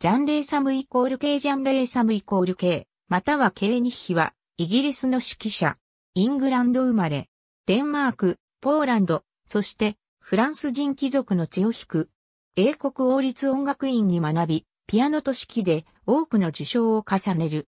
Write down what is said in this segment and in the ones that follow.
ジャンレーサムイコール K ジャンレーサムイコール K、または K 日比は、イギリスの指揮者、イングランド生まれ、デンマーク、ポーランド、そして、フランス人貴族の血を引く。英国王立音楽院に学び、ピアノと指揮で多くの受賞を重ねる。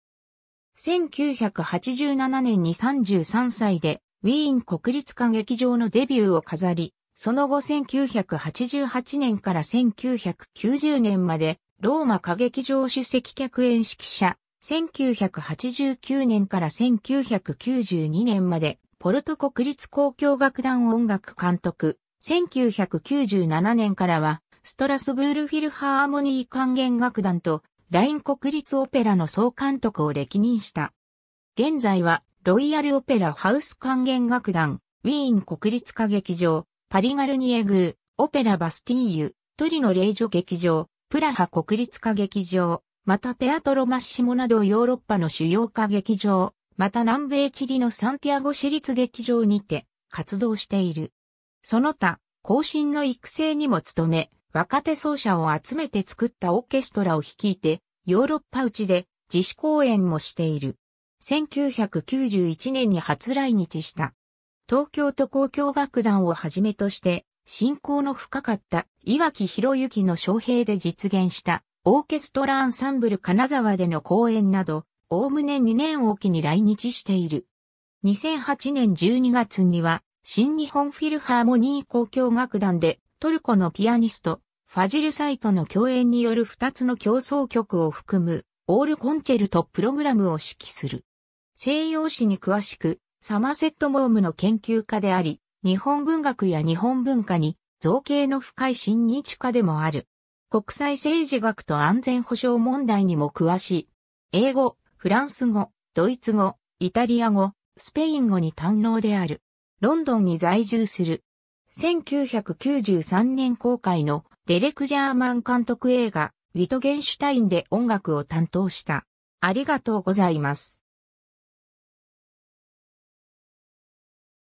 1987年に33歳で、ウィーン国立歌劇場のデビューを飾り、その後1988年から1990年までローマ歌劇場主席客演指揮者、1989年から1992年まで、ポルト国立交響楽団音楽監督、1997年からは、ストラスブールフィルハーモニー管弦楽団と、ライン国立オペラの総監督を歴任した。現在は、ロイヤルオペラハウス管弦楽団、ウィーン国立歌劇場、パリガルニエグー、オペラバスティーユ、トリノ霊女劇場、プラハ国立歌劇場、またテアトロマッシモなどヨーロッパの主要歌劇場、また南米チリのサンティアゴ市立劇場にて活動している。その他、後進の育成にも努め、若手奏者を集めて作ったオーケストラを率いて、ヨーロッパ内で自主公演もしている。1991年に初来日した。東京都交響楽団をはじめとして、信仰の深かった岩木博之の招聘で実現したオーケストラアンサンブル金沢での公演など、おおむね2年おきに来日している。2008年12月には、新日本フィルハーモニー交響楽団でトルコのピアニスト、ファジルサイトの共演による2つの競争曲を含むオールコンチェルトプログラムを指揮する。西洋史に詳しく、サマセット・モームの研究家であり、日本文学や日本文化に造形の深い親日家でもある。国際政治学と安全保障問題にも詳しい。英語、フランス語、ドイツ語、イタリア語、スペイン語に堪能である。ロンドンに在住する。1993年公開のデレク・ジャーマン監督映画、ウィトゲンシュタインで音楽を担当した。ありがとうございます。